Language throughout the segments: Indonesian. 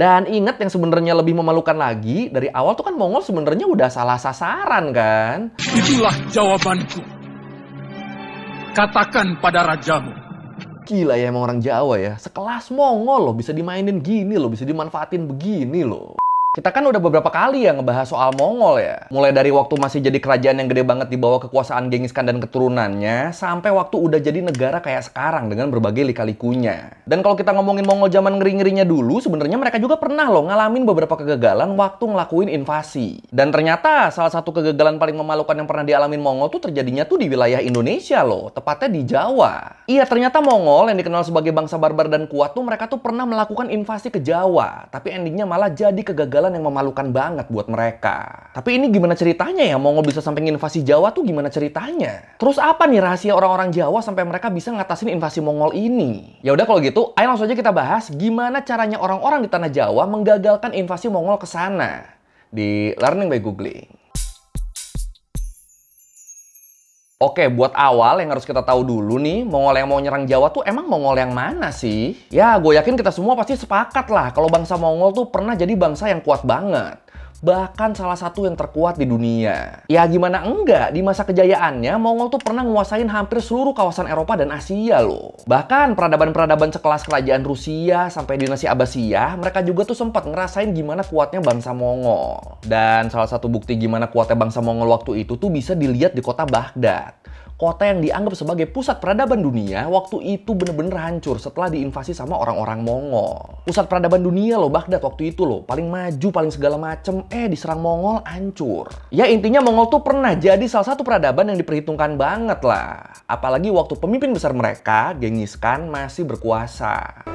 Dan ingat yang sebenarnya lebih memalukan lagi, dari awal tuh kan Mongol sebenarnya udah salah sasaran kan? Itulah jawabanku. Katakan pada rajamu. Gila ya emang orang Jawa ya, sekelas Mongol loh bisa dimainin gini loh, bisa dimanfaatin begini loh. Kita kan udah beberapa kali ya ngebahas soal Mongol ya. Mulai dari waktu masih jadi kerajaan yang gede banget di bawah kekuasaan Genghis Khan dan keturunannya, sampai waktu udah jadi negara kayak sekarang dengan berbagai lika-likunya. Dan kalau kita ngomongin Mongol zaman ngeri-ngerinya dulu, sebenarnya mereka juga pernah loh ngalamin beberapa kegagalan waktu ngelakuin invasi. Dan ternyata salah satu kegagalan paling memalukan yang pernah dialamin Mongol tuh terjadinya tuh di wilayah Indonesia loh, tepatnya di Jawa. Iya, ternyata Mongol yang dikenal sebagai bangsa barbar dan kuat tuh mereka tuh pernah melakukan invasi ke Jawa, tapi endingnya malah jadi kegagalan kegagalan yang memalukan banget buat mereka. Tapi ini gimana ceritanya ya Mongol bisa sampai invasi Jawa tuh gimana ceritanya? Terus apa nih rahasia orang-orang Jawa sampai mereka bisa ngatasin invasi Mongol ini? Ya udah kalau gitu, ayo langsung aja kita bahas gimana caranya orang-orang di tanah Jawa menggagalkan invasi Mongol ke sana di Learning by Googling. Oke, buat awal yang harus kita tahu dulu nih, Mongol yang mau nyerang Jawa tuh emang Mongol yang mana sih? Ya, gue yakin kita semua pasti sepakat lah kalau bangsa Mongol tuh pernah jadi bangsa yang kuat banget bahkan salah satu yang terkuat di dunia. Ya gimana enggak, di masa kejayaannya Mongol tuh pernah nguasain hampir seluruh kawasan Eropa dan Asia loh. Bahkan peradaban-peradaban sekelas kerajaan Rusia sampai dinasti Abbasiyah, mereka juga tuh sempat ngerasain gimana kuatnya bangsa Mongol. Dan salah satu bukti gimana kuatnya bangsa Mongol waktu itu tuh bisa dilihat di kota Baghdad kota yang dianggap sebagai pusat peradaban dunia waktu itu bener-bener hancur setelah diinvasi sama orang-orang Mongol. Pusat peradaban dunia loh Baghdad waktu itu loh, paling maju, paling segala macem, eh diserang Mongol hancur. Ya intinya Mongol tuh pernah jadi salah satu peradaban yang diperhitungkan banget lah. Apalagi waktu pemimpin besar mereka, Genghis Khan masih berkuasa.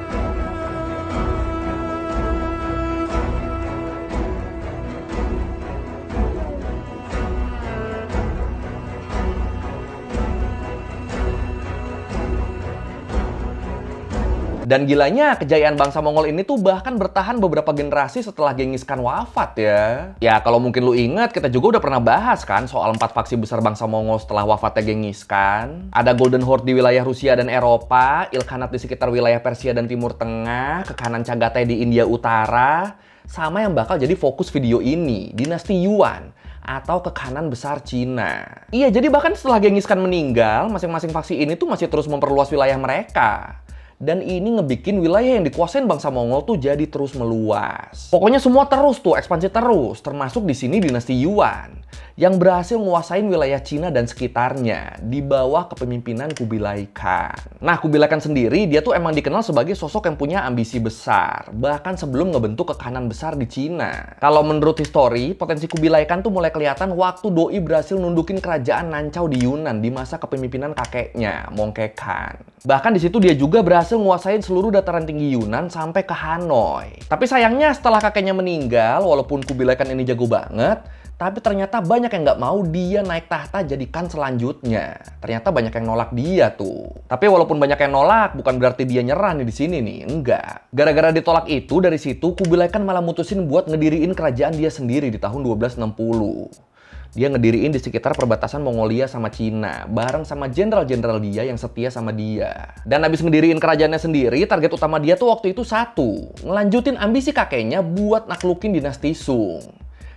Dan gilanya kejayaan bangsa Mongol ini tuh bahkan bertahan beberapa generasi setelah Genghis Khan wafat ya. Ya kalau mungkin lu ingat kita juga udah pernah bahas kan soal empat faksi besar bangsa Mongol setelah wafatnya Genghis Khan. Ada Golden Horde di wilayah Rusia dan Eropa, Ilkhanat di sekitar wilayah Persia dan Timur Tengah, ke kanan Cagatai di India Utara, sama yang bakal jadi fokus video ini, dinasti Yuan atau ke kanan besar Cina. Iya, jadi bahkan setelah Genghis Khan meninggal, masing-masing faksi ini tuh masih terus memperluas wilayah mereka dan ini ngebikin wilayah yang dikuasain bangsa Mongol tuh jadi terus meluas. Pokoknya semua terus tuh ekspansi terus, termasuk di sini dinasti Yuan yang berhasil menguasain wilayah Cina dan sekitarnya di bawah kepemimpinan Kubilai Khan. Nah, Kubilai Khan sendiri dia tuh emang dikenal sebagai sosok yang punya ambisi besar, bahkan sebelum ngebentuk kekanan besar di Cina. Kalau menurut histori, potensi Kubilai Khan tuh mulai kelihatan waktu Doi berhasil nundukin kerajaan nancao di Yunan di masa kepemimpinan kakeknya, Mongke Khan. Bahkan di situ dia juga berhasil berhasil nguasain seluruh dataran tinggi Yunan sampai ke Hanoi. Tapi sayangnya setelah kakeknya meninggal, walaupun Kubilai ini jago banget, tapi ternyata banyak yang nggak mau dia naik tahta jadikan selanjutnya. Ternyata banyak yang nolak dia tuh. Tapi walaupun banyak yang nolak, bukan berarti dia nyerah nih di sini nih, enggak. Gara-gara ditolak itu, dari situ Kubilai Khan malah mutusin buat ngediriin kerajaan dia sendiri di tahun 1260. Dia ngediriin di sekitar perbatasan Mongolia sama Cina, bareng sama jenderal-jenderal dia yang setia sama dia. Dan abis ngediriin kerajaannya sendiri, target utama dia tuh waktu itu satu, ngelanjutin ambisi kakeknya buat naklukin dinasti Sung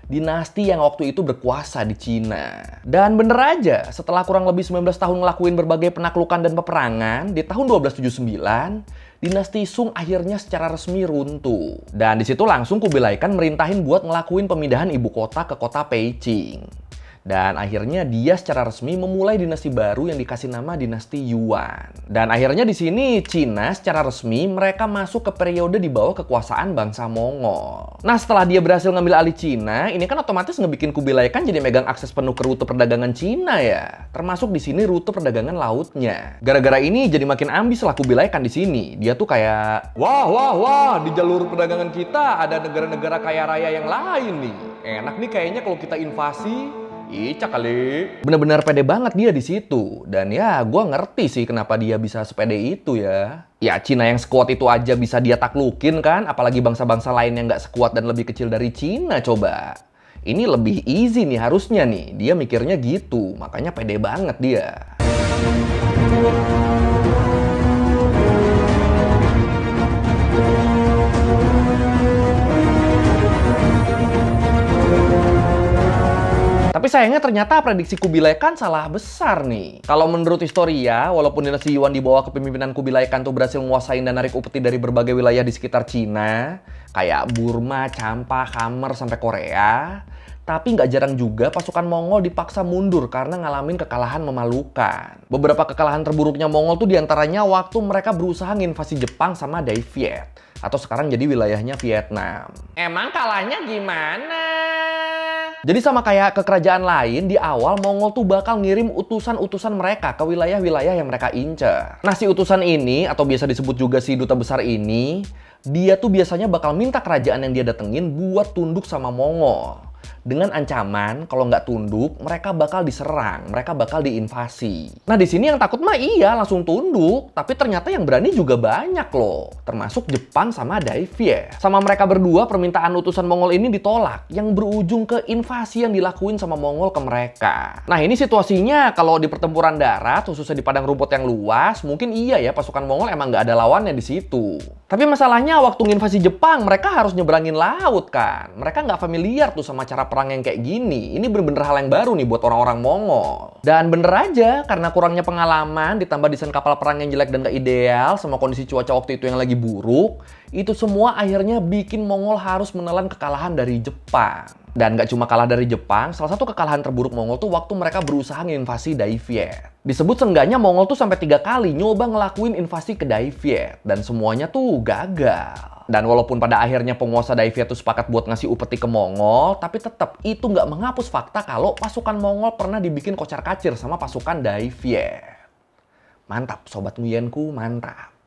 dinasti yang waktu itu berkuasa di Cina. Dan bener aja, setelah kurang lebih 19 tahun ngelakuin berbagai penaklukan dan peperangan, di tahun 1279, dinasti Sung akhirnya secara resmi runtuh. Dan disitu langsung Kubilai Khan merintahin buat ngelakuin pemindahan ibu kota ke kota Beijing. Dan akhirnya dia secara resmi memulai dinasti baru yang dikasih nama dinasti Yuan. Dan akhirnya di sini Cina secara resmi mereka masuk ke periode di bawah kekuasaan bangsa Mongol. Nah setelah dia berhasil ngambil alih Cina, ini kan otomatis ngebikin Kubilai kan jadi megang akses penuh ke rute perdagangan Cina ya. Termasuk di sini rute perdagangan lautnya. Gara-gara ini jadi makin ambis lah Kubilai kan di sini. Dia tuh kayak, wah wah wah di jalur perdagangan kita ada negara-negara kaya raya yang lain nih. Enak nih kayaknya kalau kita invasi Ica kali. Bener-bener pede banget dia di situ. Dan ya, gue ngerti sih kenapa dia bisa sepede itu ya. Ya, Cina yang sekuat itu aja bisa dia taklukin kan? Apalagi bangsa-bangsa lain yang nggak sekuat dan lebih kecil dari Cina, coba. Ini lebih easy nih harusnya nih. Dia mikirnya gitu, makanya pede banget dia. Tapi sayangnya ternyata prediksi Kubilai Khan salah besar nih. Kalau menurut historia, walaupun dinasti Yuan di bawah kepemimpinan Kubilai Khan tuh berhasil menguasai dan narik upeti dari berbagai wilayah di sekitar Cina, kayak Burma, Champa, Khmer, sampai Korea, tapi nggak jarang juga pasukan Mongol dipaksa mundur karena ngalamin kekalahan memalukan. Beberapa kekalahan terburuknya Mongol tuh diantaranya waktu mereka berusaha nginvasi Jepang sama Dai Viet. Atau sekarang jadi wilayahnya Vietnam. Emang kalahnya gimana? Jadi sama kayak ke kerajaan lain, di awal Mongol tuh bakal ngirim utusan-utusan mereka ke wilayah-wilayah yang mereka incer. Nah si utusan ini, atau biasa disebut juga si duta besar ini, dia tuh biasanya bakal minta kerajaan yang dia datengin buat tunduk sama Mongol dengan ancaman kalau nggak tunduk mereka bakal diserang, mereka bakal diinvasi. Nah di sini yang takut mah iya langsung tunduk, tapi ternyata yang berani juga banyak loh, termasuk Jepang sama Daivye. Ya. Sama mereka berdua permintaan utusan Mongol ini ditolak, yang berujung ke invasi yang dilakuin sama Mongol ke mereka. Nah ini situasinya kalau di pertempuran darat, khususnya di padang rumput yang luas, mungkin iya ya pasukan Mongol emang nggak ada lawannya di situ. Tapi masalahnya waktu invasi Jepang mereka harus nyeberangin laut kan, mereka nggak familiar tuh sama cara perang yang kayak gini, ini bener-bener hal yang baru nih buat orang-orang Mongol. Dan bener aja, karena kurangnya pengalaman, ditambah desain kapal perang yang jelek dan gak ideal, sama kondisi cuaca waktu itu yang lagi buruk, itu semua akhirnya bikin Mongol harus menelan kekalahan dari Jepang. Dan gak cuma kalah dari Jepang, salah satu kekalahan terburuk Mongol tuh waktu mereka berusaha nginvasi Dai Viet. Disebut seenggaknya Mongol tuh sampai tiga kali nyoba ngelakuin invasi ke Dai Viet, dan semuanya tuh gagal. Dan walaupun pada akhirnya penguasa Daivia itu sepakat buat ngasih upeti ke Mongol, tapi tetap itu nggak menghapus fakta kalau pasukan Mongol pernah dibikin kocar-kacir sama pasukan Daivia. Mantap, Sobat Nguyenku, mantap.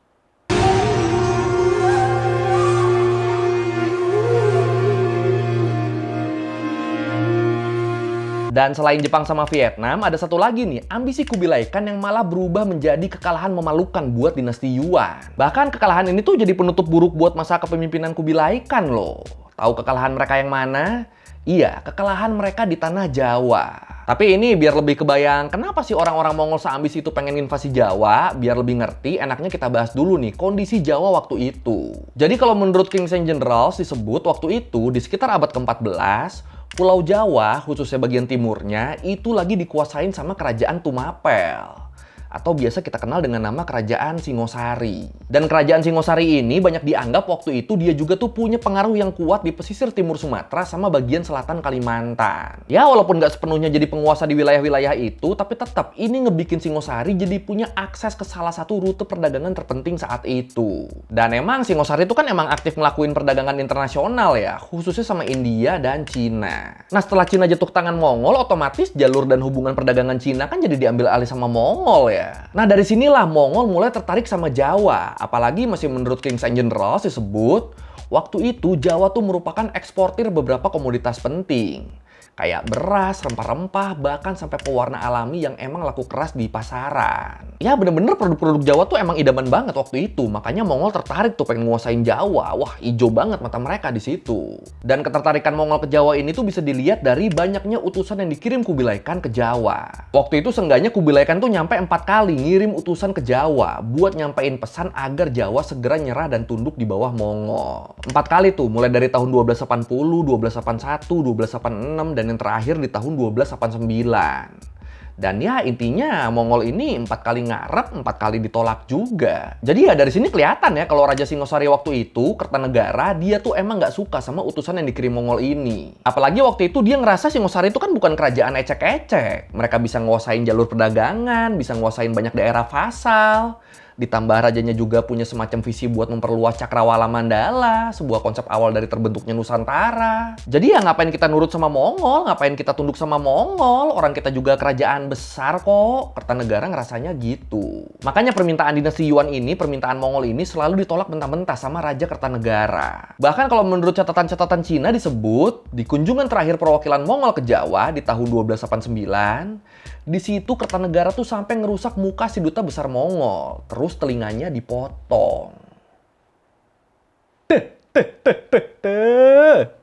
Dan selain Jepang sama Vietnam, ada satu lagi nih, ambisi Kubilai Khan yang malah berubah menjadi kekalahan memalukan buat dinasti Yuan. Bahkan kekalahan ini tuh jadi penutup buruk buat masa kepemimpinan Kubilai Khan loh. Tahu kekalahan mereka yang mana? Iya, kekalahan mereka di tanah Jawa. Tapi ini biar lebih kebayang kenapa sih orang-orang Mongol seambisi itu pengen invasi Jawa, biar lebih ngerti, enaknya kita bahas dulu nih kondisi Jawa waktu itu. Jadi kalau menurut King Saint General disebut waktu itu di sekitar abad ke-14, Pulau Jawa, khususnya bagian timurnya, itu lagi dikuasain sama kerajaan Tumapel atau biasa kita kenal dengan nama Kerajaan Singosari. Dan Kerajaan Singosari ini banyak dianggap waktu itu dia juga tuh punya pengaruh yang kuat di pesisir timur Sumatera sama bagian selatan Kalimantan. Ya walaupun nggak sepenuhnya jadi penguasa di wilayah-wilayah itu, tapi tetap ini ngebikin Singosari jadi punya akses ke salah satu rute perdagangan terpenting saat itu. Dan emang Singosari itu kan emang aktif ngelakuin perdagangan internasional ya, khususnya sama India dan Cina. Nah setelah Cina jatuh tangan Mongol, otomatis jalur dan hubungan perdagangan Cina kan jadi diambil alih sama Mongol ya. Iya. Nah dari sinilah Mongol mulai tertarik sama Jawa. Apalagi masih menurut Kings and Generals disebut, waktu itu Jawa tuh merupakan eksportir beberapa komoditas penting kayak beras, rempah-rempah, bahkan sampai pewarna alami yang emang laku keras di pasaran. Ya bener-bener produk-produk Jawa tuh emang idaman banget waktu itu, makanya Mongol tertarik tuh pengen nguasain Jawa. Wah, ijo banget mata mereka di situ. Dan ketertarikan Mongol ke Jawa ini tuh bisa dilihat dari banyaknya utusan yang dikirim Kubilai Khan ke Jawa. Waktu itu seenggaknya Kubilai Khan tuh nyampe empat kali ngirim utusan ke Jawa buat nyampein pesan agar Jawa segera nyerah dan tunduk di bawah Mongol. Empat kali tuh, mulai dari tahun 1280, 1281, 1286, dan dan yang terakhir di tahun 1289. Dan ya intinya Mongol ini empat kali ngarep, empat kali ditolak juga. Jadi ya dari sini kelihatan ya kalau Raja Singosari waktu itu, Kertanegara, dia tuh emang nggak suka sama utusan yang dikirim Mongol ini. Apalagi waktu itu dia ngerasa Singosari itu kan bukan kerajaan ecek-ecek. Mereka bisa nguasain jalur perdagangan, bisa nguasain banyak daerah fasal ditambah rajanya juga punya semacam visi buat memperluas cakrawala Mandala, sebuah konsep awal dari terbentuknya Nusantara. Jadi ya ngapain kita nurut sama Mongol, ngapain kita tunduk sama Mongol, orang kita juga kerajaan besar kok. Kertanegara ngerasanya gitu. Makanya permintaan dinasti Yuan ini, permintaan Mongol ini selalu ditolak mentah-mentah sama Raja Kertanegara. Bahkan kalau menurut catatan-catatan Cina disebut, di kunjungan terakhir perwakilan Mongol ke Jawa di tahun 1289, di situ Kertanegara tuh sampai ngerusak muka si duta besar Mongol. Terus harus telinganya dipotong.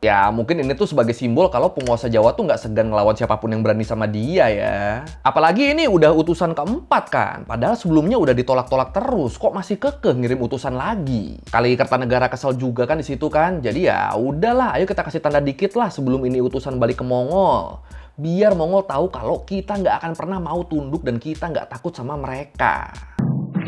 Ya mungkin ini tuh sebagai simbol kalau penguasa Jawa tuh nggak segan ngelawan siapapun yang berani sama dia ya. Apalagi ini udah utusan keempat kan, padahal sebelumnya udah ditolak-tolak terus, kok masih kekeh ngirim utusan lagi. Kali Kertanegara kesel juga kan di situ kan, jadi ya udahlah, ayo kita kasih tanda dikit lah sebelum ini utusan balik ke Mongol biar Mongol tahu kalau kita nggak akan pernah mau tunduk dan kita nggak takut sama mereka.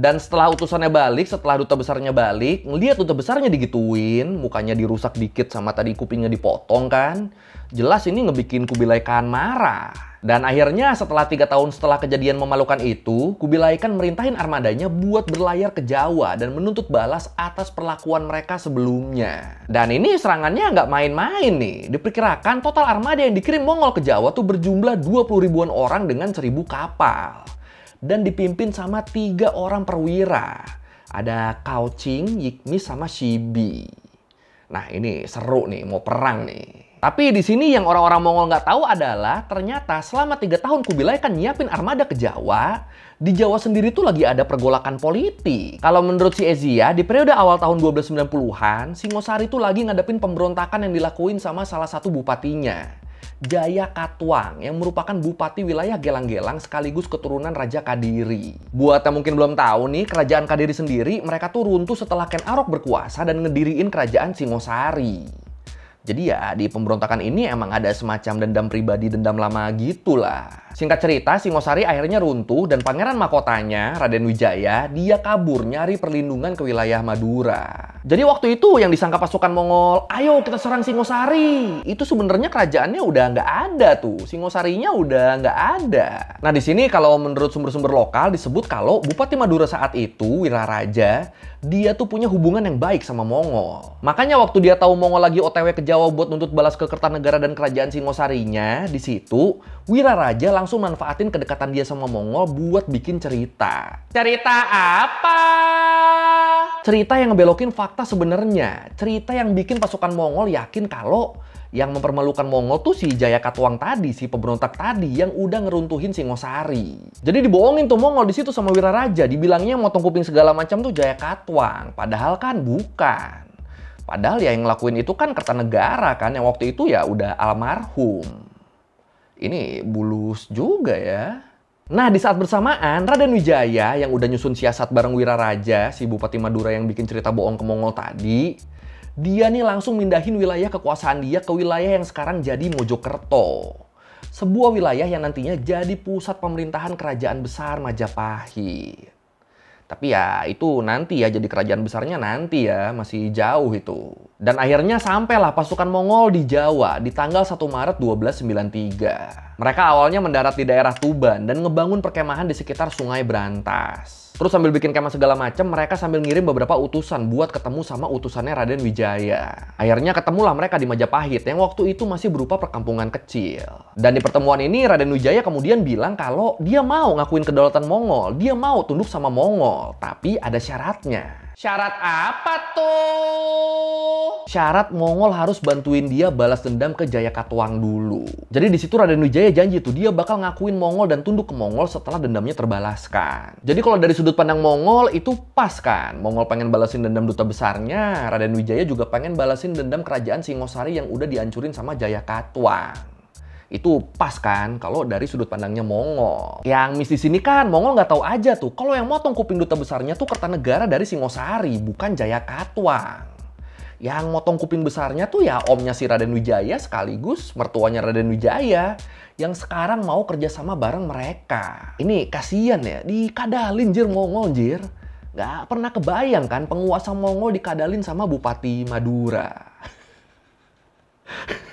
Dan setelah utusannya balik, setelah duta besarnya balik, ngelihat duta besarnya digituin, mukanya dirusak dikit sama tadi kupingnya dipotong kan. Jelas ini ngebikin Kubilai Khan marah. Dan akhirnya setelah tiga tahun setelah kejadian memalukan itu, Kubilai Khan merintahin armadanya buat berlayar ke Jawa dan menuntut balas atas perlakuan mereka sebelumnya. Dan ini serangannya nggak main-main nih. Diperkirakan total armada yang dikirim Mongol ke Jawa tuh berjumlah 20 ribuan orang dengan 1000 kapal dan dipimpin sama tiga orang perwira. Ada Kauching, Yikmi, sama Shibi. Nah ini seru nih, mau perang nih. Tapi di sini yang orang-orang Mongol nggak tahu adalah ternyata selama tiga tahun Kubilai kan nyiapin armada ke Jawa. Di Jawa sendiri tuh lagi ada pergolakan politik. Kalau menurut si Ezia, di periode awal tahun 1290-an, Singosari tuh lagi ngadepin pemberontakan yang dilakuin sama salah satu bupatinya. Jaya Katwang yang merupakan bupati wilayah Gelang-Gelang sekaligus keturunan Raja Kadiri. Buat yang mungkin belum tahu nih, kerajaan Kadiri sendiri mereka tuh runtuh setelah Ken Arok berkuasa dan ngediriin kerajaan Singosari. Jadi ya di pemberontakan ini emang ada semacam dendam pribadi, dendam lama gitu lah. Singkat cerita, Singosari akhirnya runtuh dan pangeran mahkotanya, Raden Wijaya, dia kabur nyari perlindungan ke wilayah Madura. Jadi waktu itu yang disangka pasukan Mongol, ayo kita serang Singosari. Itu sebenarnya kerajaannya udah nggak ada tuh. Singosarinya udah nggak ada. Nah di sini kalau menurut sumber-sumber lokal disebut kalau Bupati Madura saat itu, Wiraraja, dia tuh punya hubungan yang baik sama Mongol. Makanya waktu dia tahu Mongol lagi otw ke Jawa buat nuntut balas ke Kertanegara dan kerajaan Singosarinya, di situ Wiraraja langsung manfaatin kedekatan dia sama Mongol buat bikin cerita. Cerita apa? Cerita yang ngebelokin fakta sebenarnya. Cerita yang bikin pasukan Mongol yakin kalau yang mempermalukan Mongol tuh si Jaya Katuang tadi, si pemberontak tadi yang udah ngeruntuhin Singosari. Jadi dibohongin tuh Mongol di situ sama Wiraraja, dibilangnya motong kuping segala macam tuh Jaya Katuang, padahal kan bukan. Padahal ya yang ngelakuin itu kan Kertanegara kan yang waktu itu ya udah almarhum. Ini bulus juga ya. Nah, di saat bersamaan, Raden Wijaya yang udah nyusun siasat bareng Wiraraja, si Bupati Madura yang bikin cerita bohong ke Mongol tadi, dia nih langsung mindahin wilayah kekuasaan dia ke wilayah yang sekarang jadi Mojokerto. Sebuah wilayah yang nantinya jadi pusat pemerintahan kerajaan besar Majapahit. Tapi ya itu nanti ya jadi kerajaan besarnya nanti ya masih jauh itu. Dan akhirnya sampailah pasukan Mongol di Jawa di tanggal 1 Maret 1293. Mereka awalnya mendarat di daerah Tuban dan ngebangun perkemahan di sekitar Sungai Berantas. Terus sambil bikin kemah segala macam, mereka sambil ngirim beberapa utusan buat ketemu sama utusannya Raden Wijaya. Akhirnya ketemulah mereka di Majapahit yang waktu itu masih berupa perkampungan kecil. Dan di pertemuan ini Raden Wijaya kemudian bilang kalau dia mau ngakuin kedaulatan Mongol, dia mau tunduk sama Mongol, tapi ada syaratnya. Syarat apa tuh? Syarat Mongol harus bantuin dia balas dendam ke Jayakatwang dulu. Jadi di situ Raden Wijaya janji tuh dia bakal ngakuin Mongol dan tunduk ke Mongol setelah dendamnya terbalaskan. Jadi kalau dari sudut pandang Mongol itu pas kan. Mongol pengen balasin dendam duta besarnya, Raden Wijaya juga pengen balasin dendam kerajaan Singosari yang udah dihancurin sama Jayakatwang. Itu pas kan kalau dari sudut pandangnya Mongol. Yang misi sini kan Mongol nggak tahu aja tuh kalau yang motong kuping duta besarnya tuh Kertanegara dari Singosari, bukan Jayakatwang yang motong kuping besarnya tuh ya omnya si Raden Wijaya sekaligus mertuanya Raden Wijaya yang sekarang mau kerja sama bareng mereka. Ini kasihan ya, dikadalin jir Mongol jir. Gak pernah kebayang kan penguasa Mongol dikadalin sama Bupati Madura.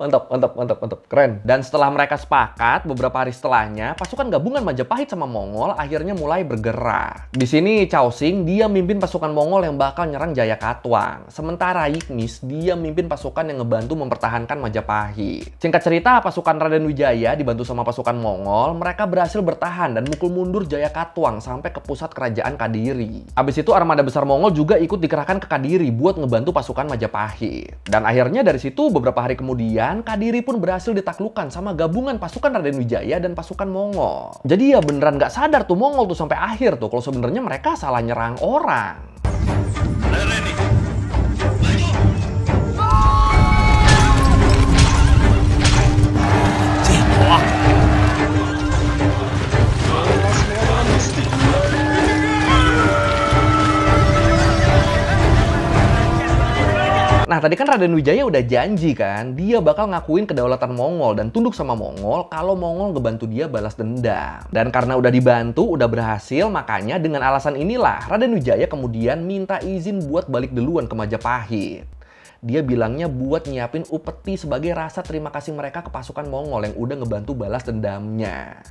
mantap, mantap, mantap, mantap. Keren. Dan setelah mereka sepakat, beberapa hari setelahnya, pasukan gabungan Majapahit sama Mongol akhirnya mulai bergerak. Di sini Chao Xing, dia mimpin pasukan Mongol yang bakal nyerang Jayakatwang. Sementara Yigmis, dia mimpin pasukan yang ngebantu mempertahankan Majapahit. Singkat cerita, pasukan Raden Wijaya dibantu sama pasukan Mongol, mereka berhasil bertahan dan mukul mundur Jayakatwang sampai ke pusat kerajaan Kadiri. Abis itu armada besar Mongol juga ikut dikerahkan ke Kadiri buat ngebantu pasukan Majapahit. Dan akhirnya dari situ beberapa hari kemudian Kemudian Kadiri pun berhasil ditaklukkan sama gabungan pasukan Raden Wijaya dan pasukan Mongol. Jadi ya beneran nggak sadar tuh Mongol tuh sampai akhir tuh kalau sebenarnya mereka salah nyerang orang. Nah, tadi kan Raden Wijaya udah janji kan, dia bakal ngakuin kedaulatan Mongol dan tunduk sama Mongol kalau Mongol ngebantu dia balas dendam. Dan karena udah dibantu, udah berhasil, makanya dengan alasan inilah Raden Wijaya kemudian minta izin buat balik duluan ke Majapahit. Dia bilangnya buat nyiapin upeti sebagai rasa terima kasih mereka ke pasukan Mongol yang udah ngebantu balas dendamnya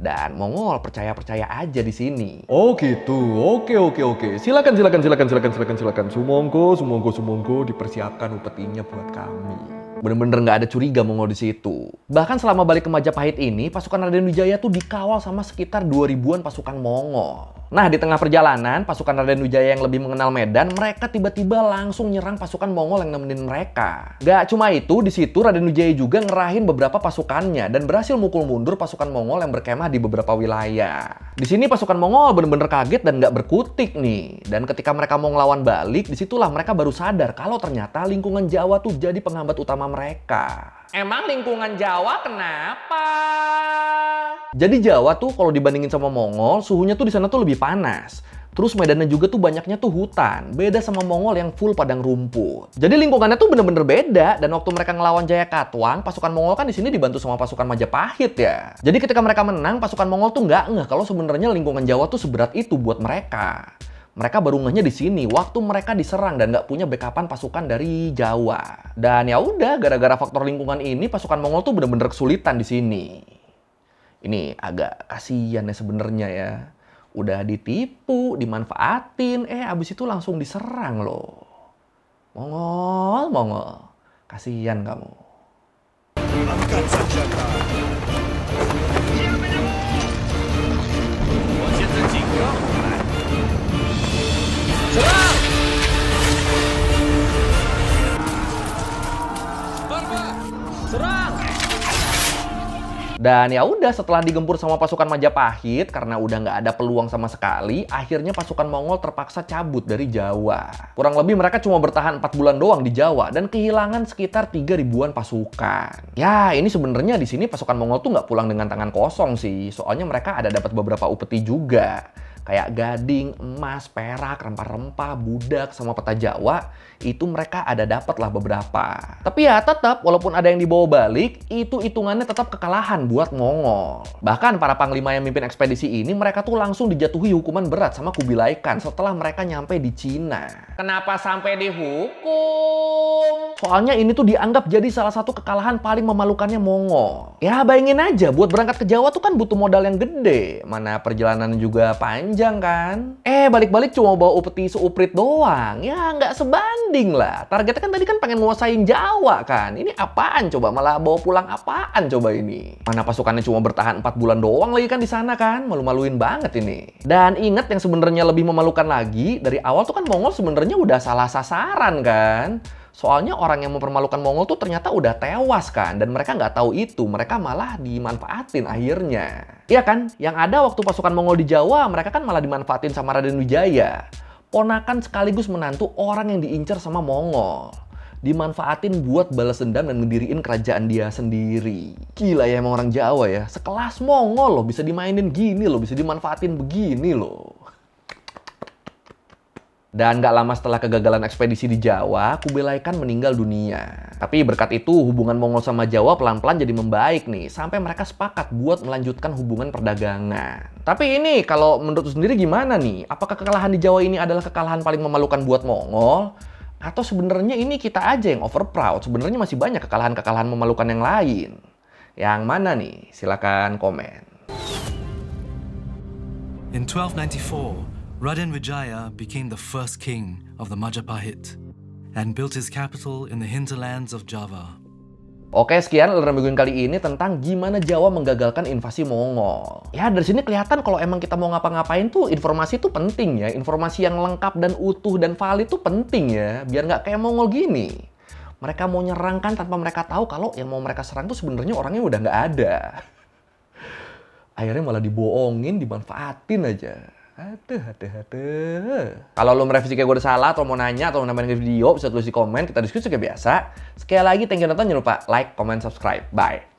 dan Mongol percaya-percaya aja di sini. Oh gitu. Oke oke oke. Silakan silakan silakan silakan silakan silakan. Sumongko sumongko sumongko dipersiapkan upetinya buat kami. Bener-bener nggak ada curiga Mongol di situ. Bahkan selama balik ke Majapahit ini, pasukan Raden Wijaya tuh dikawal sama sekitar dua ribuan pasukan Mongol. Nah, di tengah perjalanan, pasukan Raden Wijaya yang lebih mengenal Medan, mereka tiba-tiba langsung nyerang pasukan Mongol yang nemenin mereka. Gak cuma itu, di situ Raden Wijaya juga ngerahin beberapa pasukannya dan berhasil mukul mundur pasukan Mongol yang berkemah di beberapa wilayah. Di sini pasukan Mongol bener-bener kaget dan gak berkutik nih. Dan ketika mereka mau ngelawan balik, disitulah mereka baru sadar kalau ternyata lingkungan Jawa tuh jadi penghambat utama mereka. Emang lingkungan Jawa kenapa? Jadi Jawa tuh kalau dibandingin sama Mongol, suhunya tuh di sana tuh lebih panas. Terus medannya juga tuh banyaknya tuh hutan, beda sama Mongol yang full padang rumput. Jadi lingkungannya tuh bener-bener beda, dan waktu mereka ngelawan Jaya Katwang, pasukan Mongol kan di sini dibantu sama pasukan Majapahit ya. Jadi ketika mereka menang, pasukan Mongol tuh nggak ngeh kalau sebenarnya lingkungan Jawa tuh seberat itu buat mereka mereka baru ngehnya di sini waktu mereka diserang dan nggak punya backupan pasukan dari Jawa. Dan ya udah gara-gara faktor lingkungan ini pasukan Mongol tuh bener-bener kesulitan di sini. Ini agak kasihan ya sebenarnya ya. Udah ditipu, dimanfaatin, eh abis itu langsung diserang loh. Mongol, Mongol. Kasihan kamu. Dan ya udah setelah digempur sama pasukan Majapahit karena udah nggak ada peluang sama sekali, akhirnya pasukan Mongol terpaksa cabut dari Jawa. Kurang lebih mereka cuma bertahan 4 bulan doang di Jawa dan kehilangan sekitar 3 ribuan pasukan. Ya, ini sebenarnya di sini pasukan Mongol tuh nggak pulang dengan tangan kosong sih, soalnya mereka ada dapat beberapa upeti juga kayak gading, emas, perak, rempah-rempah, budak, sama peta Jawa itu mereka ada dapat lah beberapa. Tapi ya tetap walaupun ada yang dibawa balik, itu hitungannya tetap kekalahan buat Mongol. Bahkan para panglima yang mimpin ekspedisi ini mereka tuh langsung dijatuhi hukuman berat sama Kubilai Khan setelah mereka nyampe di Cina. Kenapa sampai dihukum? Soalnya ini tuh dianggap jadi salah satu kekalahan paling memalukannya Mongol. Ya bayangin aja buat berangkat ke Jawa tuh kan butuh modal yang gede. Mana perjalanan juga panjang kan? Eh balik-balik cuma bawa upeti seuprit doang. Ya nggak sebanding landing lah. Targetnya kan tadi kan pengen nguasain Jawa kan. Ini apaan coba? Malah bawa pulang apaan coba ini? Mana pasukannya cuma bertahan 4 bulan doang lagi kan di sana kan? Malu-maluin banget ini. Dan ingat yang sebenarnya lebih memalukan lagi, dari awal tuh kan Mongol sebenarnya udah salah sasaran kan? Soalnya orang yang mempermalukan Mongol tuh ternyata udah tewas kan, dan mereka nggak tahu itu, mereka malah dimanfaatin akhirnya. Iya kan? Yang ada waktu pasukan Mongol di Jawa, mereka kan malah dimanfaatin sama Raden Wijaya ponakan sekaligus menantu orang yang diincar sama Mongol. Dimanfaatin buat balas dendam dan ngediriin kerajaan dia sendiri. Gila ya emang orang Jawa ya. Sekelas Mongol loh bisa dimainin gini loh, bisa dimanfaatin begini loh. Dan gak lama setelah kegagalan ekspedisi di Jawa, Kubilai Khan meninggal dunia. Tapi berkat itu, hubungan Mongol sama Jawa pelan-pelan jadi membaik nih, sampai mereka sepakat buat melanjutkan hubungan perdagangan. Tapi ini, kalau menurut sendiri gimana nih? Apakah kekalahan di Jawa ini adalah kekalahan paling memalukan buat Mongol? Atau sebenarnya ini kita aja yang over proud, sebenarnya masih banyak kekalahan-kekalahan memalukan yang lain? Yang mana nih? Silahkan komen. In 1294, Raden Vijaya became the first king of the Majapahit and built his capital in the hinterlands of Java. Oke, sekian Learn kali ini tentang gimana Jawa menggagalkan invasi Mongol. Ya, dari sini kelihatan kalau emang kita mau ngapa-ngapain tuh informasi tuh penting ya. Informasi yang lengkap dan utuh dan valid tuh penting ya. Biar nggak kayak Mongol gini. Mereka mau nyerang kan tanpa mereka tahu kalau yang mau mereka serang tuh sebenarnya orangnya udah nggak ada. Akhirnya malah dibohongin, dimanfaatin aja. Aduh, aduh, aduh. Kalau lo merevisi kayak gue udah salah, atau mau nanya, atau mau nambahin video, bisa tulis di komen. Kita diskusi kayak biasa. Sekali lagi, thank you nonton. Jangan lupa like, comment, subscribe. Bye.